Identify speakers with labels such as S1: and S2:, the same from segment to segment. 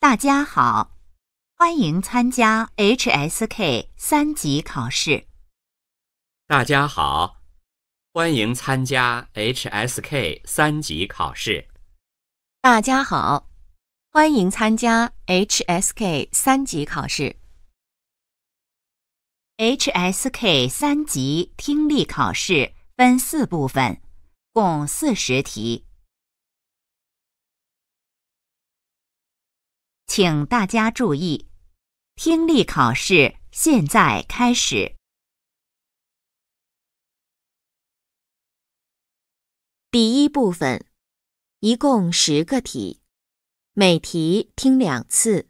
S1: 大家好，欢迎参加 HSK 三级考试。
S2: 大家好，欢迎参加 HSK 三级考试。
S1: 大家好。欢迎参加 HSK 三级考试。
S3: HSK 三级听力考试分四部分，共四十题，请大家注意。听力考试现在开始。第一部分，一共十个题。每题听两次。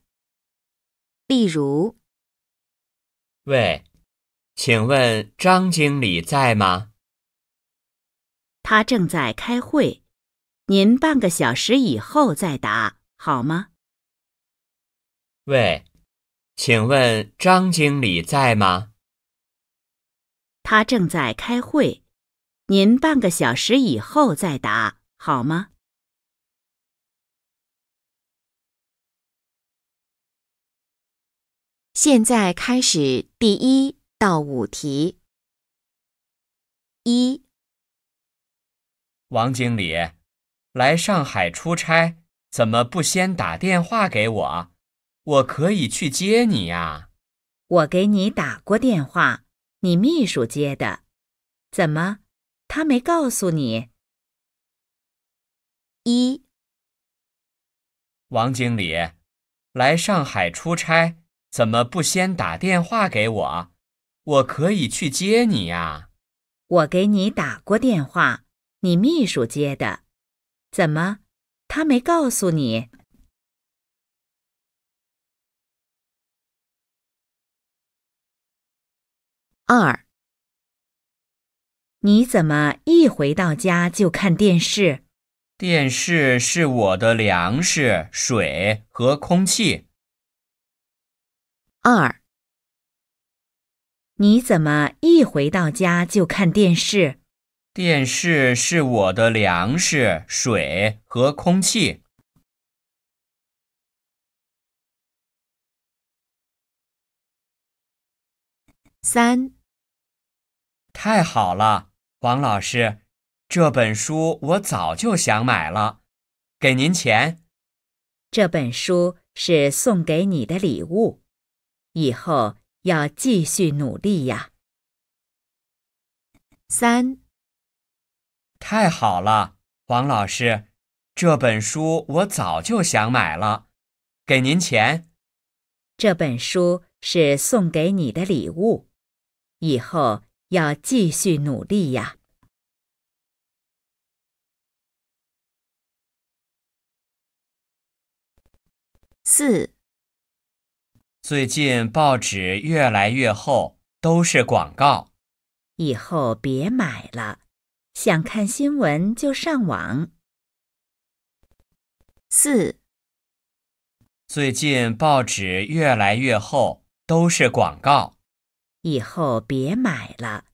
S3: 例如：喂，请问张经理在吗？
S1: 他正在开会，您半个小时以后再答
S3: 好吗？喂，请问张经理在吗？他正在开会，您半个小时以后再答好吗？现在开始第一到五题。一，王经理，来上海出差，怎么
S2: 不先打电话给我？我可以去接你呀。我
S3: 给你打过电话，你秘书接的，怎么他没告诉你？一，王经理，来上海出差。怎么不先打电
S2: 话给我？我可以去接你呀。我给你打过
S3: 电话，你秘书接的。怎么，他没告诉你？二，你怎么
S1: 一回到家就看电视？
S3: 电视是我的粮食、水和空气。二，你怎么一回到家就看电视？电视是我的粮食、水和空气。三，太好了，王老
S2: 师，这本书我早就想买了，给您钱。
S1: 这本书是送给你的礼物。以后要继续努力呀。三，
S2: 太好了，王老师，这本书我早就想买了，给您钱。这本书是送
S1: 给
S3: 你的礼物，以后要继续努力呀。四。最近报纸越
S1: 来越厚，都是广告，以后别买了。想看新闻就上网。四。
S2: 最近报纸越来越厚，都是广
S3: 告，以后别买了。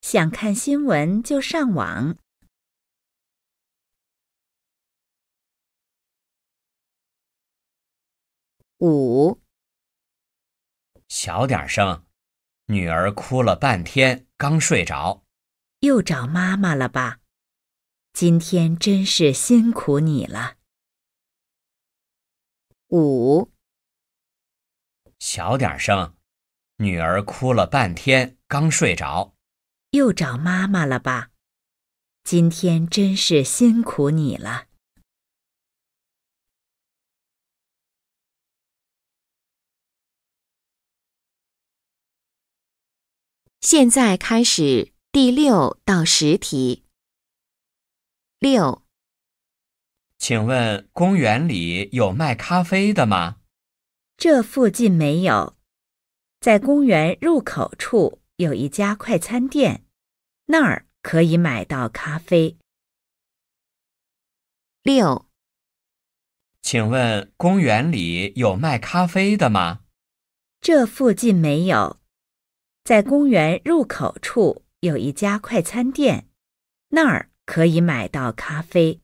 S3: 想看新闻就上网。五。小点声，女儿哭了半天，刚睡着，又找妈妈了吧？今天真是辛苦你了。五，小点声，女儿哭了半天，刚睡着，又找妈妈了吧？今天真是辛苦你了。现在开始第六到十题。六，请问公园里有卖咖啡的吗？这附近没有，在公园入口处有一家快餐店，那儿可以买到咖啡。六，请问公园里有卖咖啡的吗？这附近没有。在公园入口处有一家快餐店，那儿可以买到咖啡。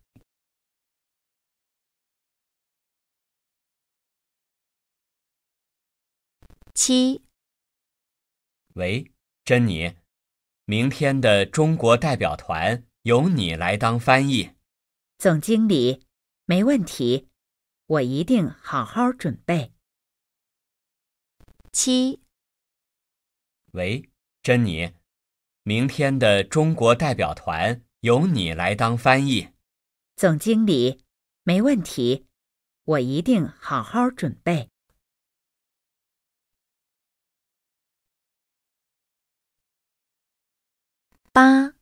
S3: 七。喂，珍妮，明天的中国代表团由你来当翻译。总经理，没问题，我一定好好准备。七。
S2: 喂，珍妮，明天的中国代表团
S3: 由你来当翻译。总经理，没问题，我一定好好准备。八，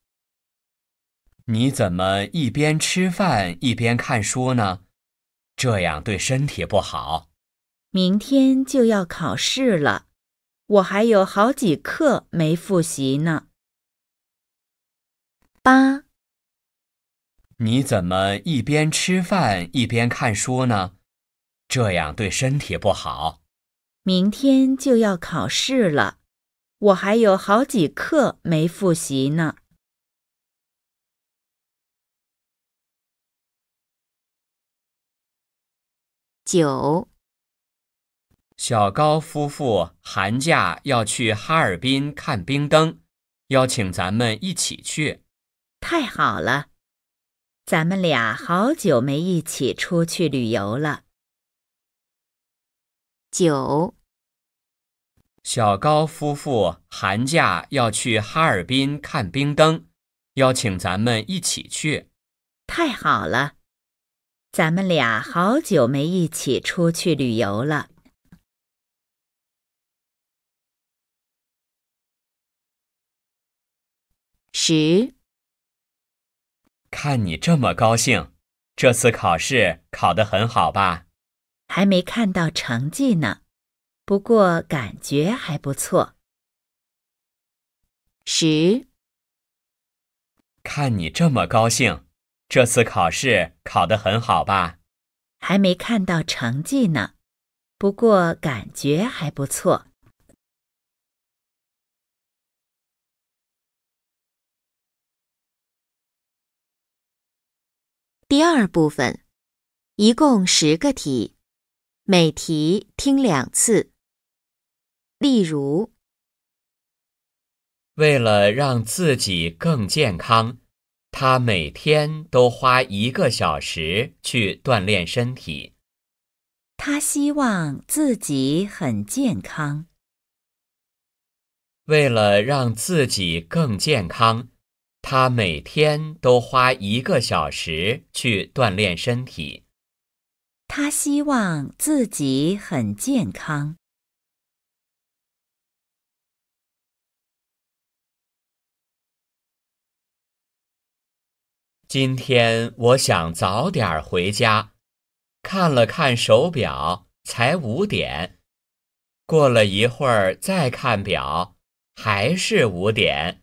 S3: 你怎么一边吃饭一边看书呢？这样
S2: 对身体不好。
S1: 明天就要考试了。我还有好几课没复习呢。八，
S2: 你怎么一边吃饭一边看书呢？这样对身体不好。
S1: 明天就要考试
S3: 了，我还有好几课没复习呢。九。小高夫妇寒假要
S2: 去哈尔滨看冰灯，邀请咱们一起去。太
S3: 好了，咱们俩好久没一起出去旅游了。九，小高
S2: 夫妇寒假要去哈尔滨看冰灯，邀请咱们一起去。太好了，咱们俩好久
S1: 没
S3: 一起出去旅游了。十，看你这么高兴，这次考试考得很好吧？还没看到成绩呢，不过感觉还不错。十，看
S2: 你这么高兴，这次考试考得很好吧？
S3: 还没看到成绩呢，不过感觉还不错。第二部分，一共十个题，每题听两次。例如，为了让自己更健康，
S2: 他每天都花一个小时去锻炼身体。
S1: 他希望自己很健康。
S2: 为了让自己更健康。他每天都花一个小时去锻炼身体。他
S3: 希望自己很健康。今天我想早点回家，看了
S2: 看手表，才五点。过了一会儿再看表，还是五点。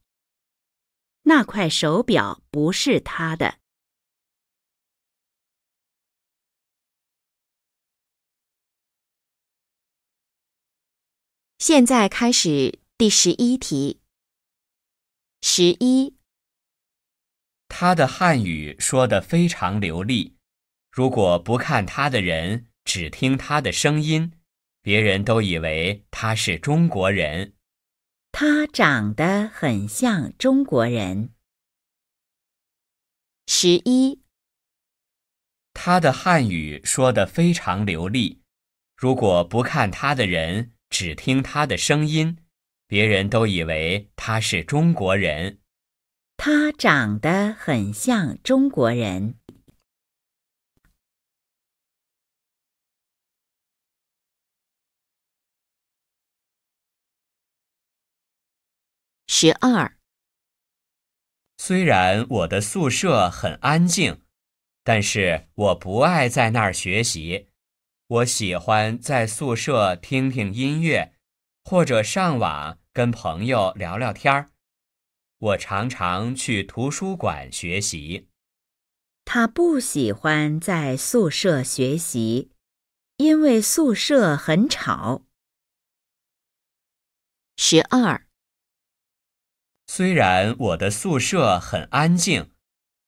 S3: 那块手表不是他的。现在开始第十一题。十一，他的汉语说的非常
S2: 流利，如果不看他的人，只听他的声音，别人都以为他是中国人。他长得很
S3: 像中国人。十一，他的汉语说得非常流利。如果不看
S2: 他的人，只听他的声音，别人都以为他是中
S3: 国人。他长得很像中国人。十二。虽然我的宿舍很安静，
S2: 但是我不爱在那儿学习。我喜欢在宿舍听听音乐，或者上网跟朋友聊聊天儿。我常常去图书馆学习。他不
S3: 喜欢在宿舍学习，因为宿舍很吵。十二。虽然我的宿舍很安静，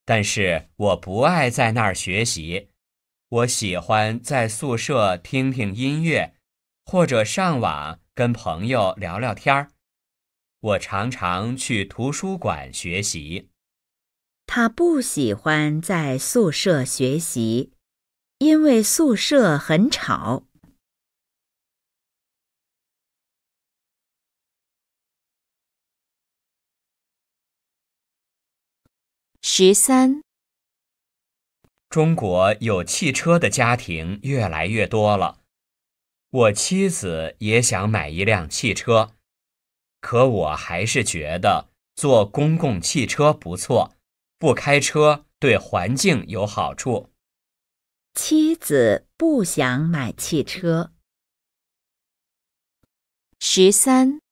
S3: 但是我不爱在那
S2: 儿学习。我喜欢在宿舍听听音乐，或者上网跟朋友聊聊天儿。我常常去图书馆学习。
S1: 他不喜欢在宿舍
S3: 学习，因为宿舍很吵。十三，中国有汽车的家庭越来越多了。我妻
S2: 子也想买一辆汽车，可我还是觉得坐公共汽车不错，不开车对环境有好
S3: 处。妻子不想买汽车。十三。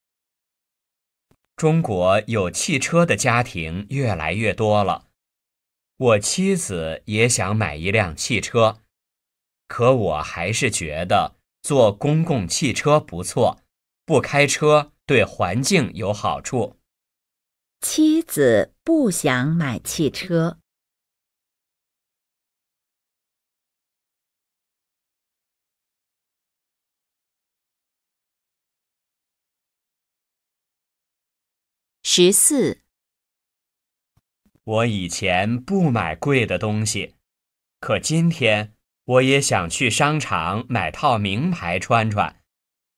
S3: 中国有
S2: 汽车的家庭越来越多了，我妻子也想买一辆汽车，可我还是觉得坐公共汽车不错，不开车对环境有好处。
S3: 妻子不想买汽车。十四，我以前不买贵的东西，
S2: 可今天我也想去商场买套名牌穿穿，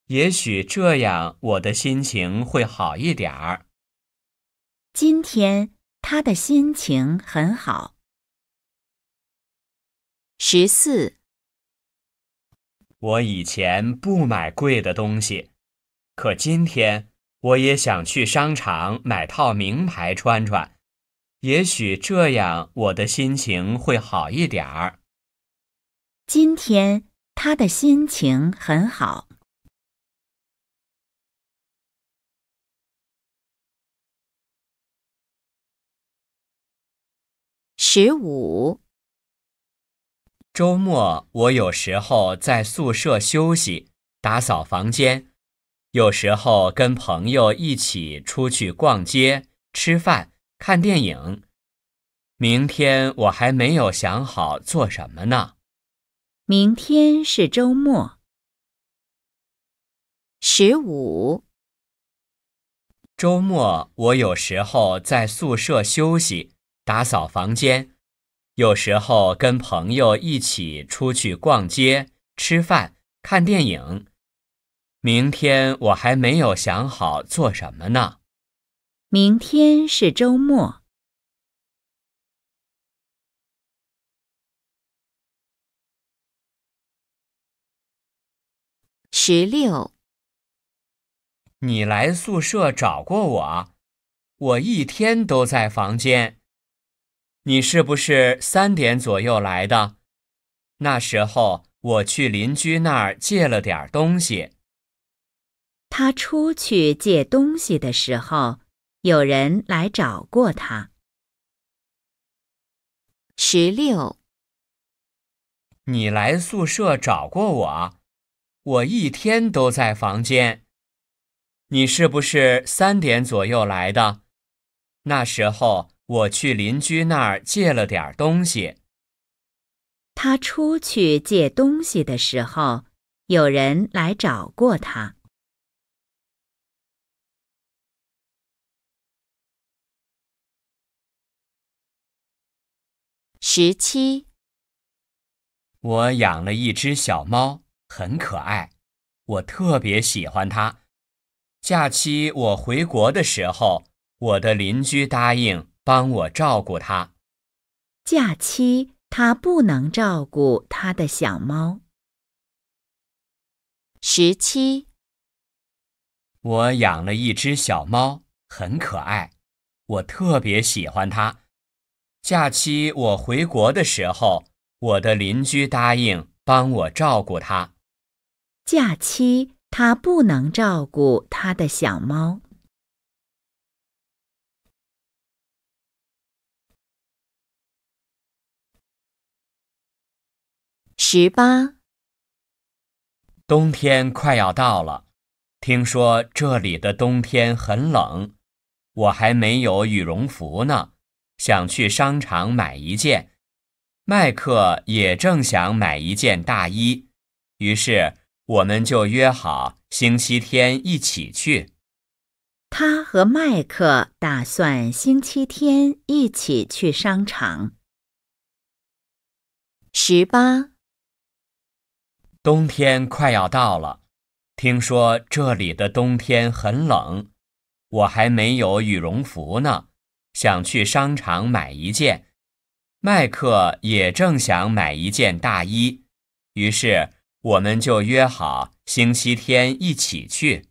S2: 也许这样我的心情会好一点儿。
S3: 今天他的心情很好。十四，
S2: 我以前不买贵的东西，可今天。我也想去商场买套名牌穿穿，也许这样我的心情会好一
S3: 点儿。今天他的心情很好。十五，周末我有时候在宿舍休息，打
S2: 扫房间。有时候跟朋友一起出去逛街、吃饭、看电影。明天我还没有想好
S3: 做什么呢。明天是周末，十五。周末我有时
S2: 候在宿舍休息、打扫房间，有时候跟朋友一起出去逛街、吃饭、看电影。
S3: 明天我还没有想好做什么呢。明天是周末。十六，你来宿舍找过我，我
S2: 一天都在房间。你是不是三点左右来的？那时候我去邻居那儿借了点东西。
S3: 他出去借东西的时候，有人来找过他。十六，你来宿舍找过我，我一天
S2: 都在房间。你是不是三点左右来的？那时候我去邻居那儿借了点东西。
S3: 他出去借东西的时候，有人来找过他。十七，我养了一只小猫，很可爱，我
S2: 特别喜欢它。假期我回国的时候，我的邻居答应帮我照顾它。
S1: 假期他不能照顾他的小猫。十
S3: 七，
S2: 我养了一只小猫，很可爱，我特别喜欢它。假期我回国的时候，我的邻居答应帮我照顾他。
S1: 假期
S3: 他不能照顾他的小猫。十八，冬天快要
S2: 到了，听说这里的冬天很冷，我还没有羽绒服呢。想去商场买一件，麦克也正想买一件大衣，于是我们就约好星期天一起去。
S1: 他和麦克打
S3: 算星期天一起去商场。十八，冬天快要到了，
S2: 听说这里的冬天很冷，我还没有羽绒服呢。想去商场买一件，麦克也正想买一件大衣，于是我们就约好星期天一起去。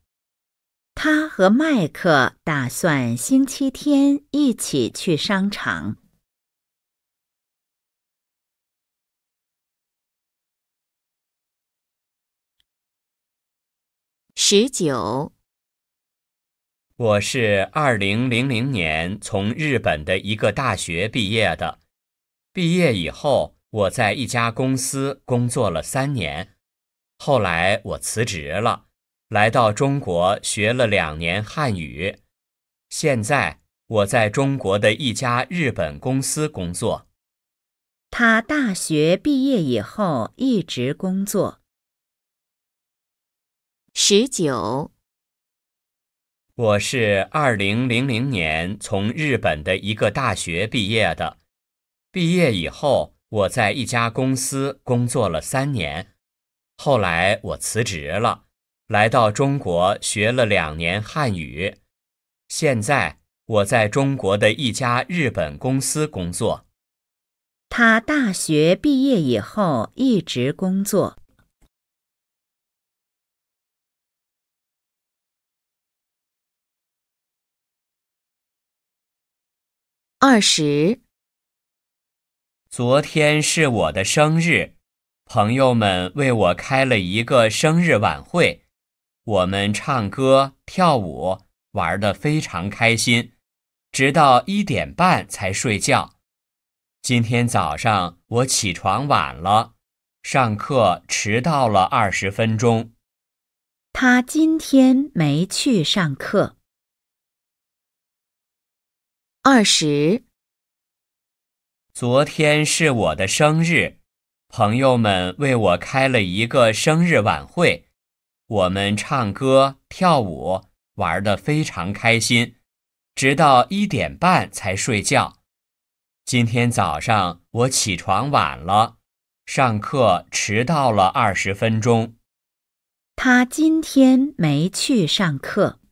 S1: 他和麦克打算星期
S3: 天一起去商场。十九。我是二零零零
S2: 年从日本的一个大学毕业的。毕业以后，我在一家公司工作了三年。后来我辞职了，来到中国学了两年汉语。现在我在中国的一家日本公司工作。他大
S1: 学毕业以后一直工作。
S2: 十九。我是二零零零年从日本的一个大学毕业的。毕业以后，我在一家公司工作了三年。后来我辞职了，来到中国学了两年汉语。现在我在中国的一家日本公司工作。
S1: 他大学
S3: 毕业以后一直工作。二十，昨天是
S2: 我的生日，朋友们为我开了一个生日晚会，我们唱歌、跳舞，玩得非常开心，直到一点半才睡觉。今天早上我起床晚了，上课迟到了二十分钟。
S3: 他今天没去上课。二十，昨天是我的生
S2: 日，朋友们为我开了一个生日晚会，我们唱歌、跳舞，玩得非常开心，直到一点半才睡觉。今天早上我起床晚了，上课迟到了二十分钟。
S3: 他今天没去上课。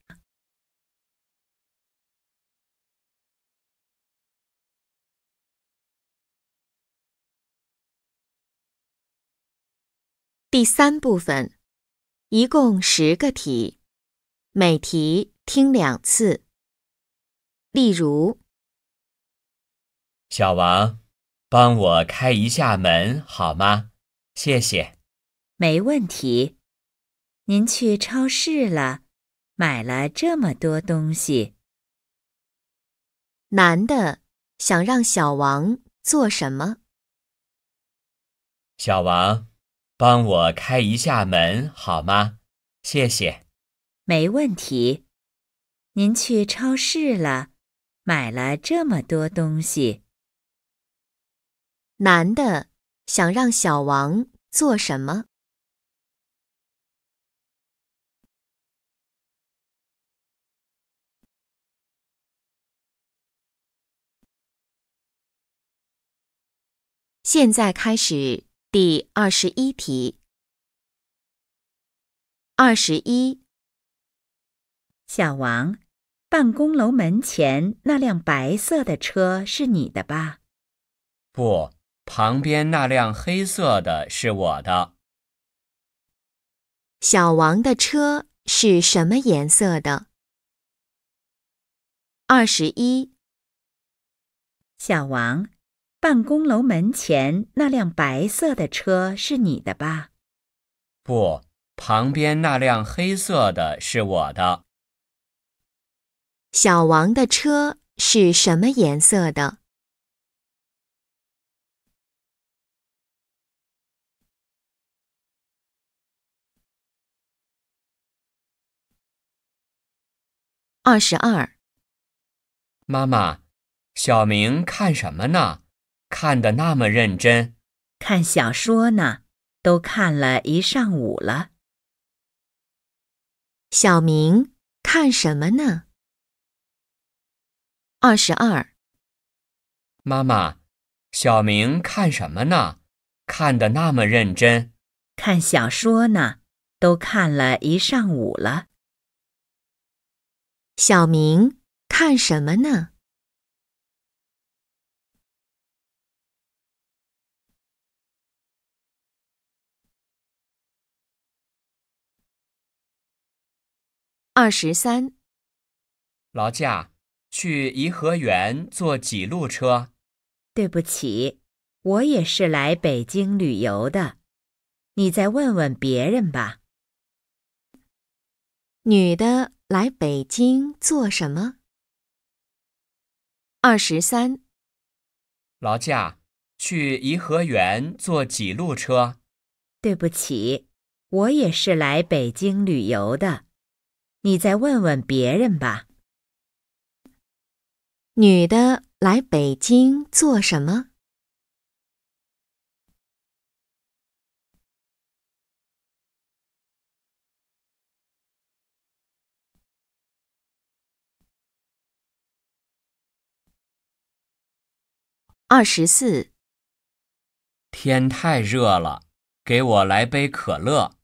S3: 第三部分，一共十个题，每题听两次。例如，小王，帮我开一下门好吗？谢谢。没问题。您去
S1: 超市了，买了这么多东西。
S3: 男的想让小王做什么？
S2: 小王。帮我开一下门好吗？
S1: 谢谢。没问题。您去超市了，
S3: 买了这么多东西。男的想让小王做什么？现在开始。第二十一题。二十一，小王，办公楼门前
S1: 那辆白色的车是你的吧？
S2: 不，旁边那辆黑色的是我的。
S3: 小王的车是什么颜色的？二十一，小王。办公楼门前那辆
S1: 白色的车是你的吧？
S2: 不，旁边那辆
S3: 黑色的是我的。小王的车是什么颜色的？二十二。妈妈，小明看什么呢？看的那么认真，看小说呢，都看了一上午了。小明看什么呢？二十二。妈妈，小明看什么呢？
S1: 看的那么认真，看小说呢，都看了一
S3: 上午了。小明看什么呢？二十三，劳驾，去颐
S2: 和园坐几路车？
S1: 对不起，我也是来北
S3: 京旅游的。你再问问别人吧。女的来北京做什么？二十三，劳驾，去颐和园
S2: 坐几路车？
S1: 对不起，我也是来北京旅
S3: 游的。你再问问别人吧。女的来北京做什么？二十四。天太热了，给我来杯可乐。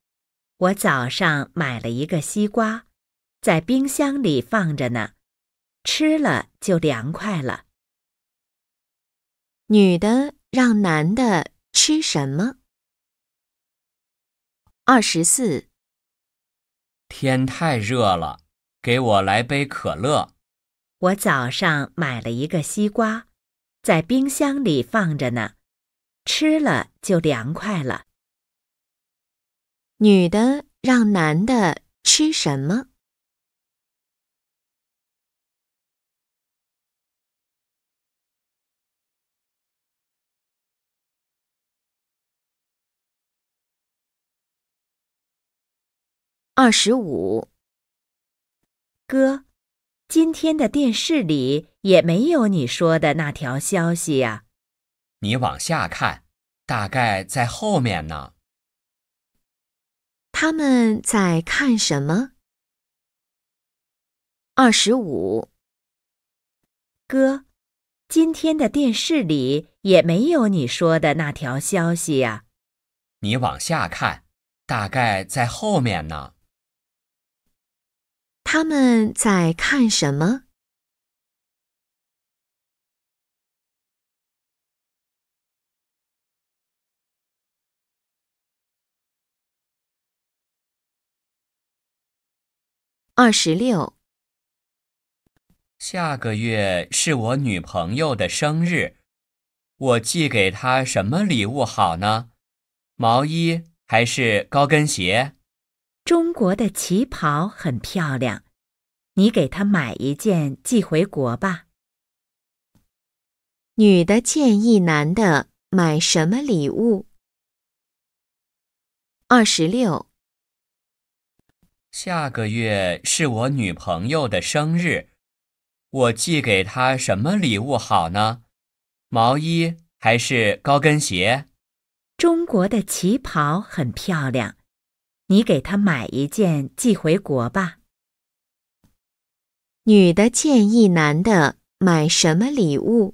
S3: 我早上买
S1: 了一个西瓜。在冰箱里放着呢，吃了就
S3: 凉快了。女的让男的吃什么？二十四。天太热了，给我来杯可乐。我早上
S1: 买了一个西瓜，在冰箱里放着呢，吃了
S3: 就凉快了。女的让男的吃什么？二十五，哥，今天的电视里
S1: 也没有你说的那条消息呀。你往下看，大
S3: 概在后面呢。他们在看什么？二十五，哥，今天的电视里也没有你说的那条消息呀。你往下看，大概在后面呢。他们在看什么？二十六。下个月
S2: 是我女朋友的生日，我寄给她什么礼物好呢？毛衣还是高跟鞋？
S1: 中国的旗袍很漂亮，你给她买一件寄回国吧。
S3: 女的建议男的买什么礼物？二十六。
S2: 下个月是我女朋友的生日，我寄给她什么礼物好呢？毛衣还是高跟鞋？
S1: 中国的旗袍很漂亮。你给他买一件寄
S3: 回国吧。女的建议男的买什么礼物？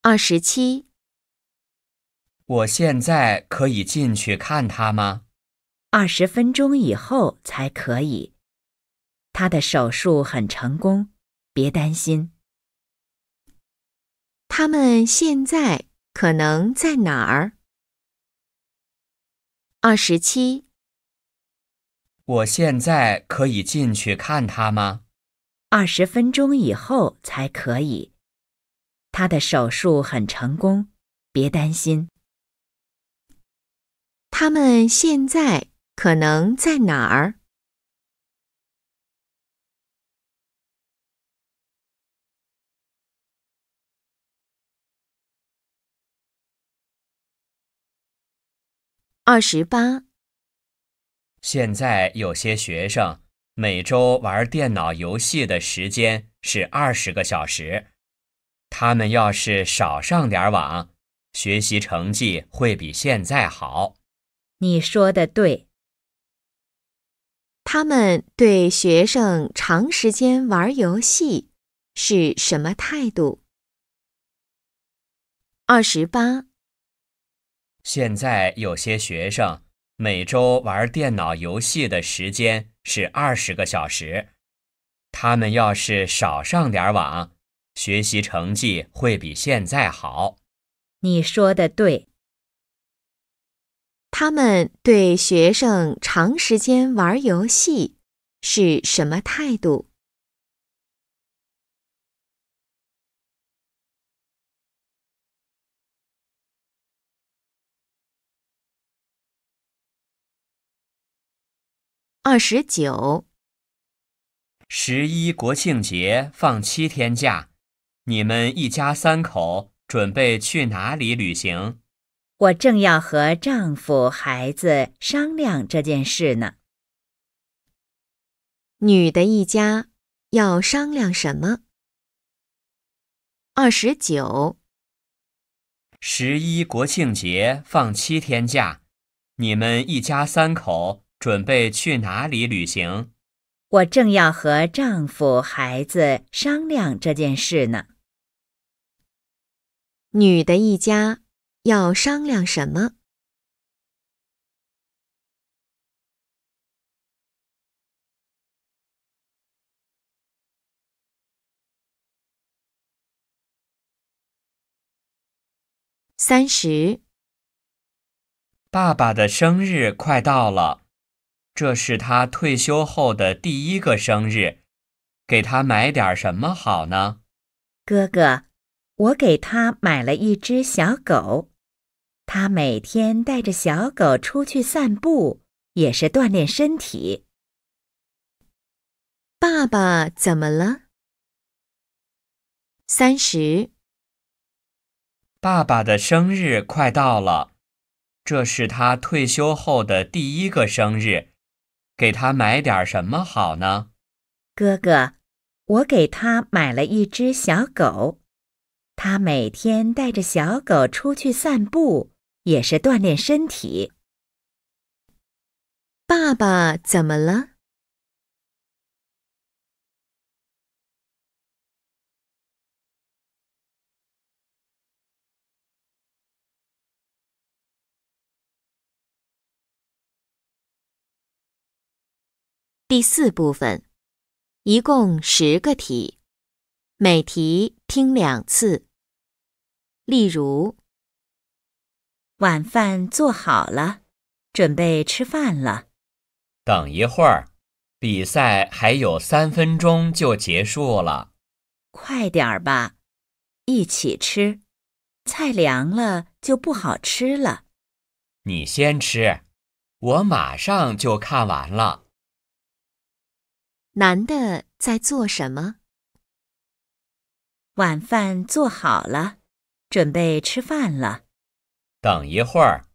S3: 二十七。我现在可以进去看他吗？二十分
S1: 钟以后才可以。他的手术很成功，
S3: 别担心。他们现在可能在哪儿？二十七。
S2: 我现在可以进去看他吗？
S3: 二十分钟
S1: 以后才可以。他的手术很成功，别
S3: 担心。他们现在可能在哪儿？二十八。
S2: 现在有些学生每周玩电脑游戏的时间是二十个小时，他们要是少上点网，学习成绩会比现在好。
S1: 你说的对。
S3: 他们对学生长时间玩游戏是什么态度？二十八。
S2: 现在有些学生每周玩电脑游戏的时间是二十个小时。他们要是少上点网，学习成绩会比现在好。
S1: 你说
S3: 的对。他们对学生长时间玩游戏是什么态度？二十九，十一国庆节放
S2: 七天假，你们一家三口准备去哪里旅行？
S1: 我正要和丈夫、孩子商量这件事呢。
S3: 女的一家要商量什么？二十九，十
S2: 一国庆节放七天假，你们一家三口。准备去哪里旅行？
S1: 我正要和丈夫、孩子商
S3: 量这件事呢。女的一家要商量什么？三十，爸爸的生日快到了。
S2: 这是他退休后的第一个生日，给他买点什么好呢？
S1: 哥哥，我给他买了一只小狗，他每天带着小狗出去散步，也是锻炼
S3: 身体。爸爸怎么了？三十，爸爸的生
S2: 日快到了，这是他退休后的第一个生日。给他买点什么好呢？
S1: 哥哥，我给他买了一只小狗，他每天带着小狗出去散
S3: 步，也是锻炼身体。爸爸，怎么了？第四部分，一共十个题，每题听两次。例如：晚饭做好了，准备吃饭了。
S2: 等一会儿，比赛还有三分钟就结束了。快点儿吧，一起吃，菜凉了
S1: 就不好吃了。你先吃，我马上就看
S3: 完了。男的在做什么？晚饭做好了，准备吃饭了。
S2: 等一会儿，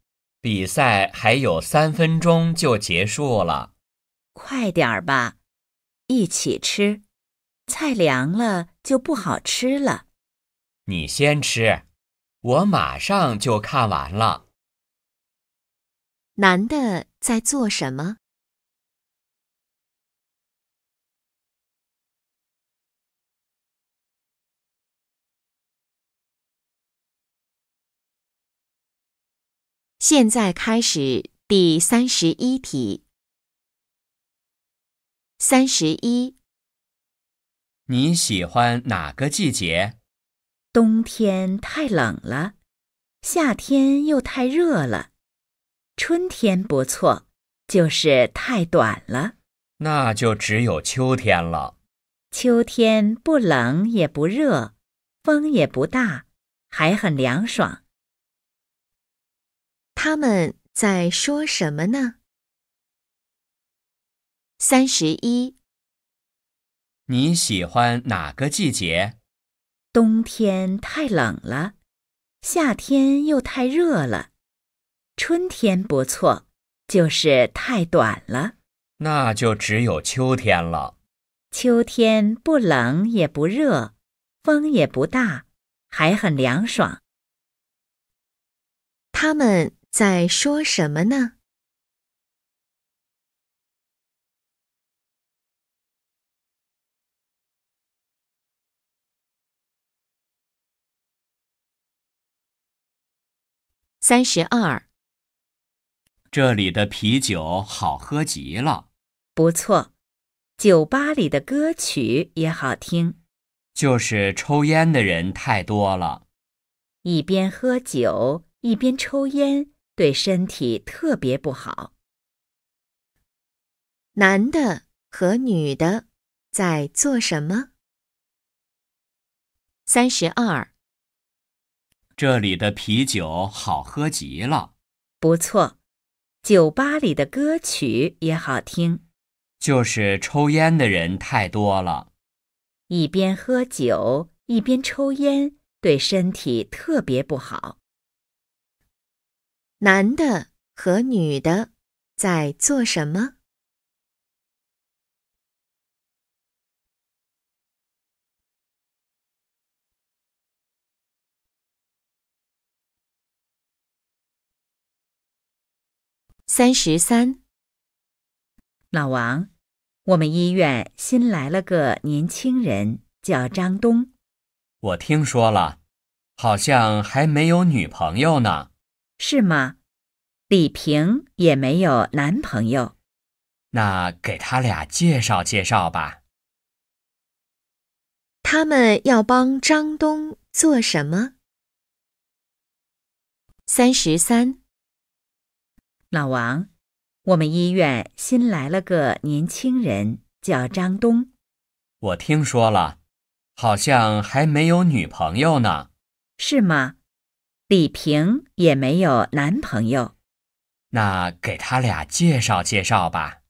S2: 比赛还有三分钟就结束了。快点儿吧，一起吃，菜凉了
S1: 就不好吃了。你先吃，我马上就
S3: 看完了。男的在做什么？现在开始第三十一题。三十一。你喜欢哪个季节？冬天太冷了，夏
S1: 天又太热了，春天不错，就是太短了。
S2: 那就只有秋天了。
S1: 秋天不
S3: 冷也不热，风也不大，还很凉爽。他们在说什么呢？三十一，你喜欢哪个
S2: 季节？
S1: 冬天太冷了，夏天又太热了，春天不错，就是太短了。
S2: 那就只有秋天了。
S1: 秋天不冷也不
S3: 热，风也不大，还很凉爽。他们。在说什么呢？三十二，这里的啤酒好喝极
S1: 了，不错。酒吧里的歌曲也好听，就是抽烟的人太多了，一边喝酒一边抽烟。对身体特别不好。
S3: 男的和女的在做什么？三十二。
S2: 这里的啤酒好喝
S1: 极了。不错，酒吧里的歌曲也好听。就是抽烟的人太多了。一边喝酒一边抽烟，对身体特别不好。
S3: 男的和女的在做什么？三十三，老王，我们医院新来了个年轻人，叫
S1: 张东。我听说了，好像还没有女朋友呢。是吗？李平也没有男朋友。
S3: 那给他俩介绍介绍吧。他们要帮张东做什么？三十三，老王，我们医院新
S1: 来了个年轻人，叫张东。
S2: 我听说了，
S1: 好像还没有女朋友呢。是吗？李平也没有男朋友，那给他俩介绍介绍吧。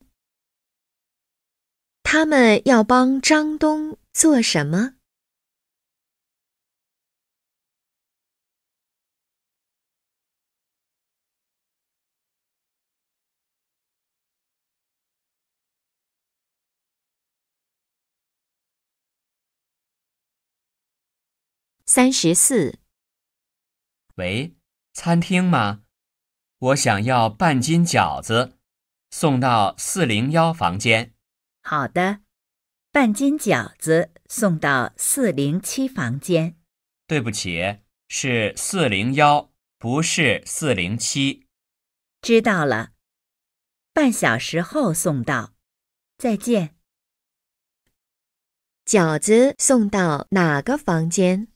S3: 他们要帮张东做什么？三十四。喂，餐厅吗？我想要半斤饺子，送到四
S2: 零幺房间。好的，半斤饺子送到
S1: 四零七房间。对不起，是四零幺，不
S3: 是四零七。知道了，半小时后送到。再见。饺子送到哪个房间？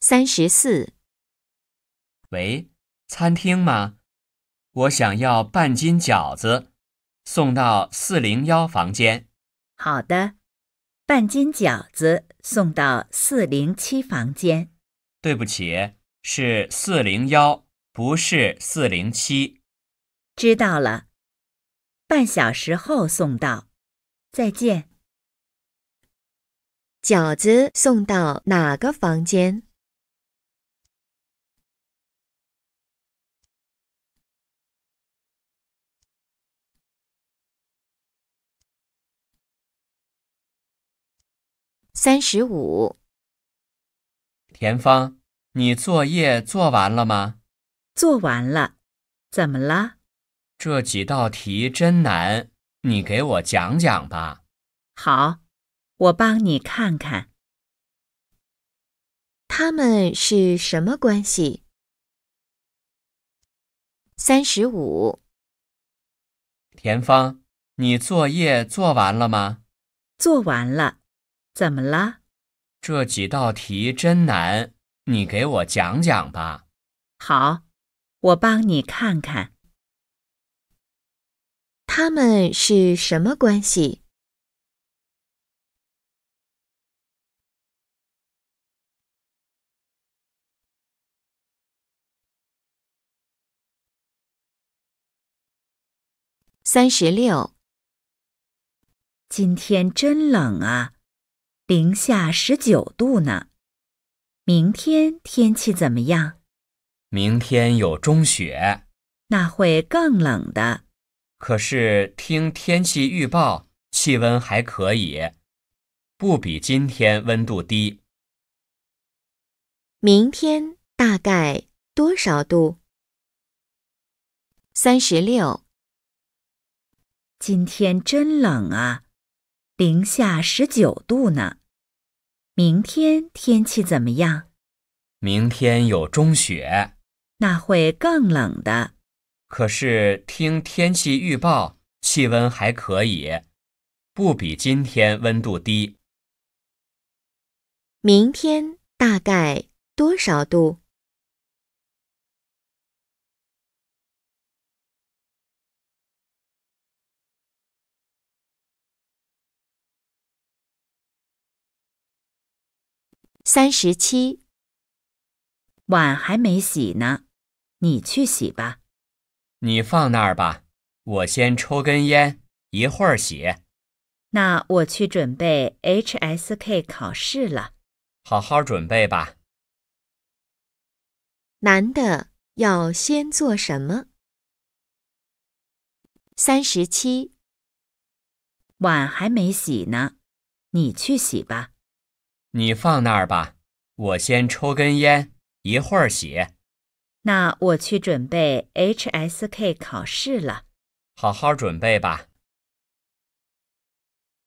S3: 三十四。喂，餐厅吗？我想要半斤饺
S2: 子，送到四零幺房间。好的，半
S1: 斤饺子送到四零七房间。对不起，是四零幺，不是四零七。知道了，
S3: 半小时后送到。再见。饺子送到哪个房间？三十五，田芳，你作业
S2: 做完了吗？做完了。怎么了？这几道题真难，你给我讲讲吧。好，我帮
S3: 你看看。他们是什么关系？三十五，田芳，你作业做完了吗？做完了。
S2: 怎么了？这几道题真难，你给我讲讲
S3: 吧。好，我帮你看看。他们是什么关系？三十六。今天真冷啊！
S1: 零下十九度呢，明天天气怎么样？
S2: 明天有中雪，那会更冷的。可是听天气预报，气温还可以，不
S3: 比今天温度低。明天大概多少度？三十六。今天真冷啊，零下十九度
S1: 呢。明天天气怎么样？
S2: 明天有中雪，那会更冷的。可是听天气预报，气温还可以，不比今天温度低。
S3: 明天大概多少度？三十七，碗还没洗呢，你去洗吧。你放那儿吧，我
S2: 先抽根烟，一会儿洗。
S1: 那我去准备
S3: HSK 考试了。好好准备吧。男的要先做什么？三十七，碗还没洗呢，你去
S1: 洗
S2: 吧。你放那儿吧，我先抽根烟，一会儿写。那我
S1: 去准备 HSK 考试了，
S2: 好
S3: 好准备吧。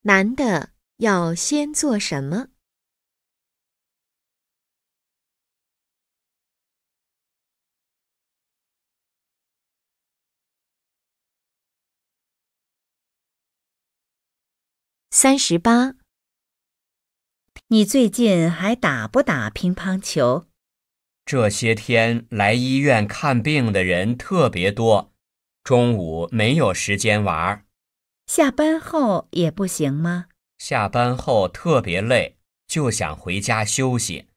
S3: 男的要先做什么？三十八。你最近还打不打乒乓球？这些
S2: 天来医院看病的人特别多，中午没有时间玩儿。
S1: 下班后也不行吗？
S2: 下班后特别累，就想回家休息。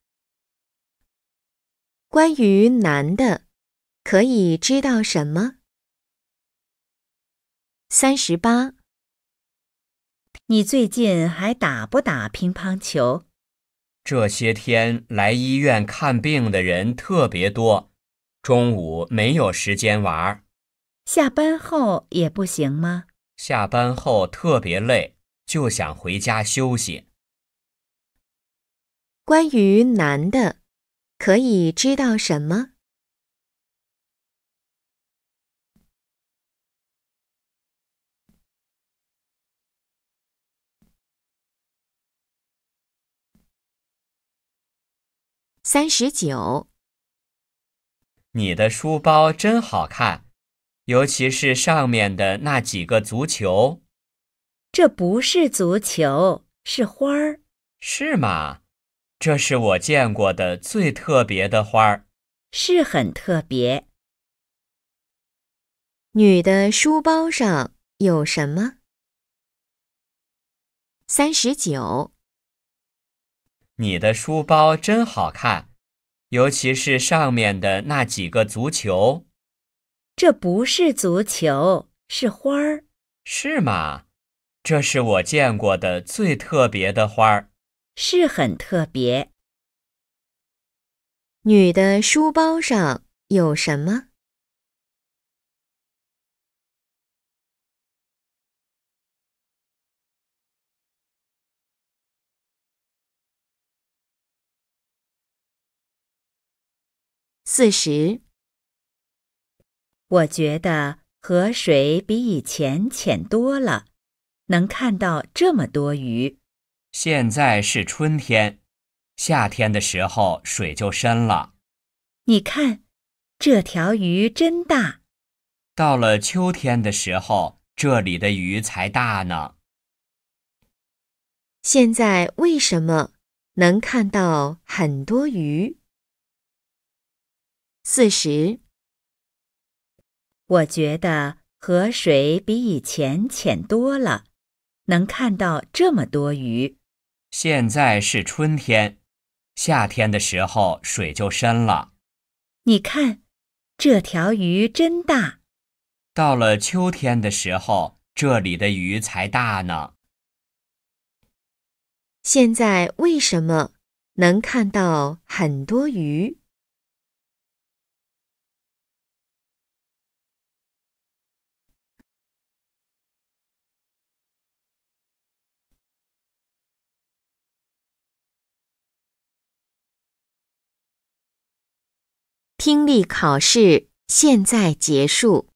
S3: 关于男的，可以知道什么？三十八。你最近还打不打乒
S2: 乓球？这些天来医院看病的人特别多，中午没有时间玩儿。
S1: 下班后也不行吗？
S2: 下班后特别累，就想回家休息。
S3: 关于男的，可以知道什么？三十九，你的书包真好看，尤其是上面的
S2: 那几个足球。这不是足球，是花儿。是吗？这是我见过的最特别的花儿。
S3: 是很特别。女的书包上有什么？三十九。你的书包真好看，尤其是上
S2: 面的那几个足球。这不是足球，是花儿。是吗？这是我见过的最特别的花儿。
S3: 是很特别。女的书包上有什么？四十，我觉得河水比以
S2: 前浅多了，能看到这么多鱼。现在是春天，夏天的时候水就深了。你
S3: 看，这条鱼真大。
S2: 到了秋天的时候，这里的鱼才大呢。
S3: 现在为什么能看到很多鱼？四十，我觉得河水
S1: 比以前浅多了，能看到这么多鱼。
S2: 现在是春天，夏天的时候水就深了。
S3: 你看，这条鱼真大。
S2: 到了秋天的时候，这里的鱼才大呢。
S3: 现在为什么能看到很多鱼？听力考试现在结束。